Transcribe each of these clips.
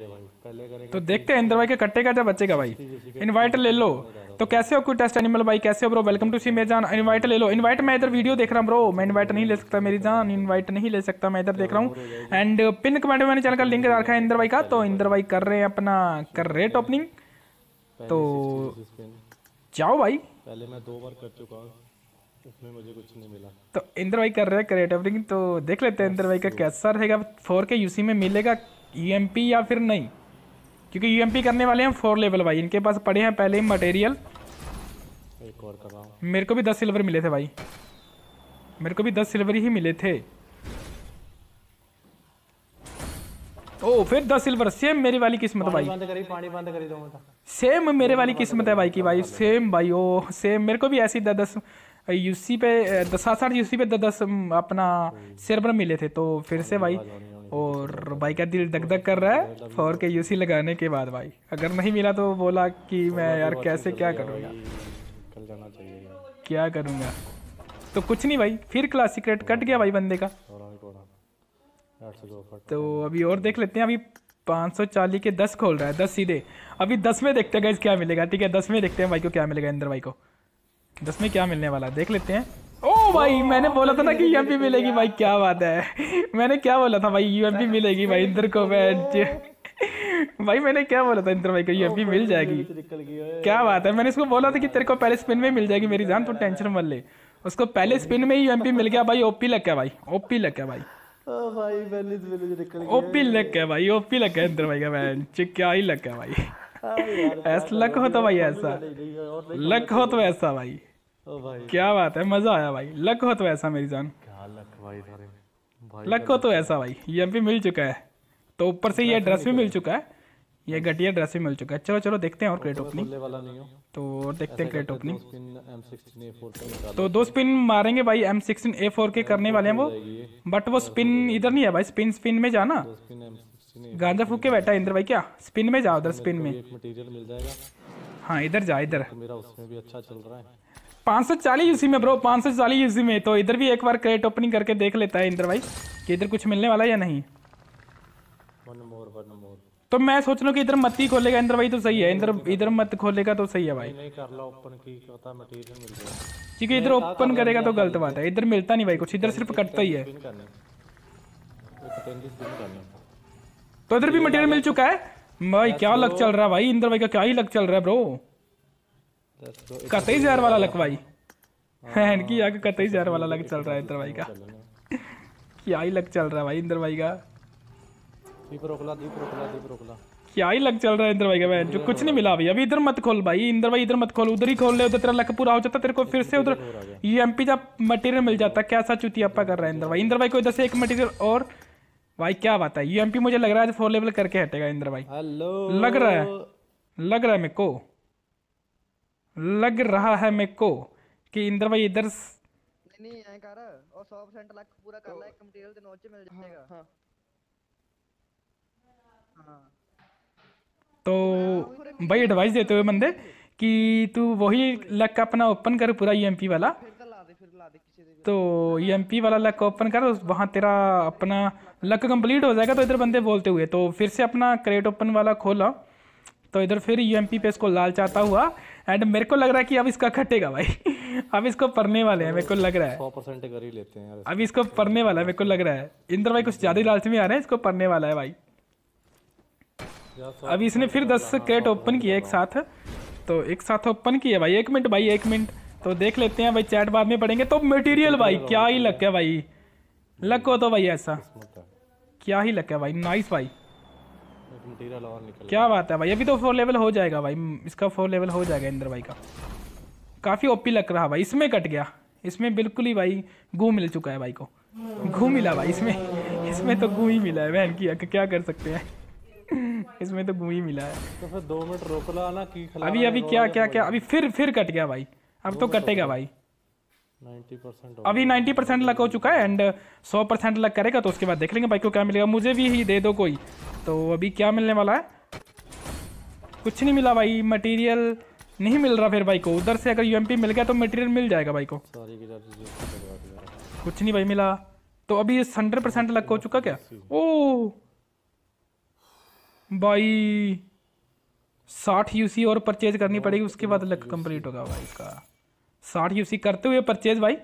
तो देखते हैं इंद्र भाई के कट्टे का जब बचेगा भाई इनवाइट ले लो तो कैसे हो कोई टेस्ट एनिमल भाई कैसे हो ब्रो वेलकम टू सी मेरी जान इनवाइट ले लो इनवाइट मैं इधर वीडियो देख रहा हूँ ब्रो मैं इनवाइट नहीं ले सकता मेरी जान इनवाइट नहीं ले सकता मैं इधर देख रहा हूँ एंड पिन कमेंट में मैंने चैनल का लिंक रखा है इंद्र भाई का तो इंद्र भाई कर रहे हैं अपना कर रेट ओपनिंग तो जाओ भाई पहले मैं दो बार कर चुका हूँ उसमें मुझे कुछ नहीं मिला तो इंद्र भाई कर रहे हैं क्रिएट तो देख लेते हैं इंद्र भाई का कैसा रहेगा फोर के यूसी में मिलेगा ईएमपी e या फिर नहीं क्योंकि यूएमपी e करने वाले हैं फोर लेवल भाई इनके पास पड़े हैं पहले ही मटेरियल एक और मेरे को भी दस सिल्वर मिले थे भाई मेरे को भी दस सिल्वर ही मिले थे ओ फिर दस सिल्वर सेम मेरी वाली किस्मत भाई पानी बंद सेम मेरे वाली किस्मत है भाई की भाई सेम भाई ओ सेम मेरे को भी ऐसी दस दस यूसी पे दस साठ यूसी पे दस अपना सिल्वर मिले थे तो फिर से भाई और भाई का दिल दग दग कर रहा है फोर के यूसी लगाने के बाद भाई अगर नहीं मिला तो बोला कि मैं यार कैसे क्या करूँगा क्या करूँगा तो कुछ नहीं भाई फिर क्लास रेट कट गया भाई बंदे का तो अभी और देख लेते हैं अभी पाँच सौ चालीस के दस खोल रहा है दस सीधे अभी दस में देखते हैं गैस क्या मिलेगा ठीक है दस में देखते हैं भाई को क्या मिलेगा इंद्र भाई को दस में क्या मिलने वाला है देख लेते हैं ओ भाई मैंने बोला था ना कि यूएमपी मिलेगी भाई क्या बात है मैंने क्या बोला था भाई यूएमपी मिलेगी भाई इंद्र को भाई मैंने क्या बोला था इंद्र भाई को यूएमपी मिल जाएगी क्या बात है मैंने इसको बोला था कि तेरे को पहले स्पिन में मिल जाएगी मेरी जान तू टेंशन मत ले उसको पहले स्पिन में ही यूएमपी मिल गया भाई ओपी लग गया भाई ओपी लग गया भाई ओपी लग गया भाई ओपी लग गया इंद्र भाई का बैन क्या ही लग गया भाई ऐसा तो लक हो तो भाई ऐसा लक हो तो ऐसा भाई भाई क्या बात है मजा आया भाई लक हो तो ऐसा मेरी जान लक हो तो ऐसा भाई ये भी मिल चुका है तो ऊपर से ये ड्रेस भी मिल चुका है ये घटिया ड्रेस भी मिल चुका है चलो चलो देखते हैं और क्रेट तो तो ओपनिंग तो देखते हैं क्रेट ओपनिंग तो दो स्पिन मारेंगे भाई एम सिक्सटीन ए फोर के करने वाले हैं वो बट वो स्पिन इधर नहीं है भाई स्पिन स्पिन में जाना गांजा फूक के बैठा इंद्र भाई क्या स्पिन में जाओ उधर स्पिन तो में हाँ इधर जा इधर मेरा उसमें भी अच्छा चल रहा है पाँच सौ चालीस यूसी में ब्रो पाँच सौ चालीस यूसी में तो इधर भी एक बार क्रेट ओपनिंग करके देख लेता है इंद्र भाई कि इधर कुछ मिलने वाला है या नहीं one more, तो मैं सोच रहा कि इधर मत ही खोलेगा इंद्र भाई तो सही है इधर इधर मत खोलेगा तो सही है भाई क्योंकि इधर ओपन करेगा तो गलत बात है इधर मिलता नहीं भाई कुछ इधर सिर्फ कटता ही है तो इधर भी मटेरियल मिल चुका है भाई क्या लग चल रहा है भाई इंद्र भाई का क्या ही लग चल रहा है ब्रो कतई जहर वाला लक भाई हैंड की आगे कतई जहर वाला लग चल रहा है इंद्र भाई का क्या ही लग चल रहा है भाई इंद्र भाई का दीप रोकला दीप रोकला दीप रोकला क्या ही लग चल रहा है इंद्र भाई का बहन जो कुछ नहीं मिला अभी अभी इधर मत खोल भाई इंद्र भाई इधर मत खोल उधर ही खोल ले उधर तेरा लक पूरा हो जाता तेरे को फिर से उधर ये एमपी जब मटेरियल मिल जाता कैसा चुतियापा कर रहा है इंद्र भाई इंद्र भाई को इधर से एक मटेरियल और भाई क्या बात है ये एमपी मुझे लग रहा है फोर लेवल करके हटेगा इंद्र भाई हेलो लग रहा है लग रहा है मेरे को लग रहा है मेरे को कि इंद्र भाई इधर नहीं कर और 100% लक पूरा कर ले मटेरियल मिल हाँ, जाएगा हां हां तो भाई एडवाइस देते हुए बंदे कि तू वही लक अपना ओपन कर पूरा ईएमपी e वाला तो ईएमपी तो e वाला लक ओपन कर वहाँ तेरा अपना लक कंप्लीट हो जाएगा तो इधर बंदे बोलते हुए तो फिर से अपना क्रेट ओपन वाला खोला तो इधर फिर यू पे इसको लाल चाहता हुआ एंड मेरे को लग रहा है कि अब इसका खटेगा भाई अब इसको पढ़ने वाले हैं मेरे को लग रहा है सौ परसेंट कर ही लेते हैं अभी इसको पढ़ने वाला है मेरे को लग रहा है इंद्र भाई कुछ ज़्यादा ही लालच में आ रहे हैं इसको पढ़ने वाला है भाई अभी इसने फिर दस कैट ओपन किया एक साथ तो एक साथ ओपन किया भाई एक मिनट भाई एक मिनट तो देख लेते हैं भाई चैट बाद में पढ़ेंगे तो मटेरियल भाई क्या ही लग गया भाई लग को तो भाई ऐसा क्या ही लग गया भाई नाइस भाई मटेरियल और निकल क्या बात है भाई अभी तो फोर लेवल हो जाएगा भाई इसका फोर लेवल हो जाएगा इंद्र भाई का काफ़ी ओपी लग रहा भाई इसमें कट गया इसमें बिल्कुल ही भाई गू मिल चुका है भाई को घू मिला भाई इसमें इसमें तो घू ही मिला है बहन की क्या कर सकते हैं इसमें तो घू ही मिला है तो फिर दो मिनट रोक लो ना की अभी अभी क्या क्या क्या अभी फिर फिर कट गया भाई अब तो कटेगा भाई अभी नाइन्टी परसेंट लग हो चुका है एंड सौ परसेंट लग करेगा तो उसके बाद देख लेंगे भाई को क्या मिलेगा मुझे भी ही दे दो कोई तो अभी क्या मिलने वाला है कुछ नहीं मिला भाई मटेरियल नहीं मिल रहा फिर भाई को उधर से अगर यू मिल गया तो मटेरियल मिल जाएगा भाई को कुछ नहीं भाई मिला तो अभी हंड्रेड परसेंट लग हो चुका क्या ओ भाई साठ यूसी और परचेज करनी पड़ेगी उसके बाद लक कंप्लीट होगा भाई का साठ यूसी करते हुए परचेज भाई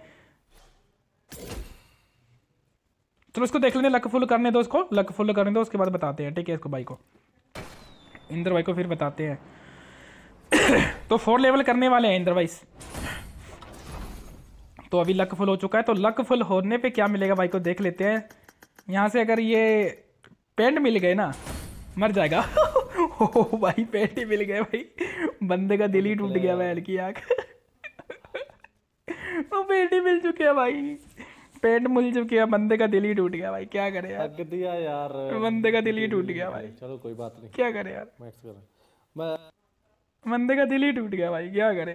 चलो इसको देख लेते लक फुल करने दो इसको लक फुल करने दो उसके बाद बताते हैं ठीक है इसको भाई को इंद्र भाई को फिर बताते हैं तो फोर लेवल करने वाले हैं इंद्र भाई तो अभी लक फुल हो चुका है तो लक फुल होने पे क्या मिलेगा भाई को देख लेते हैं यहाँ से अगर ये पेंट मिल गए ना मर जाएगा ओ भाई पेंट ही मिल गए भाई बंदे का दिल ही टूट गया भाई हल्की आँख वो पेट ही मिल चुके हैं भाई पेट मिल चुके हैं बंदे का दिल ही टूट गया भाई क्या करे यार दिया यार बंदे का दिल ही टूट गया भाई चलो कोई बात नहीं क्या करे यार मैं बंदे का दिल ही टूट गया भाई क्या करे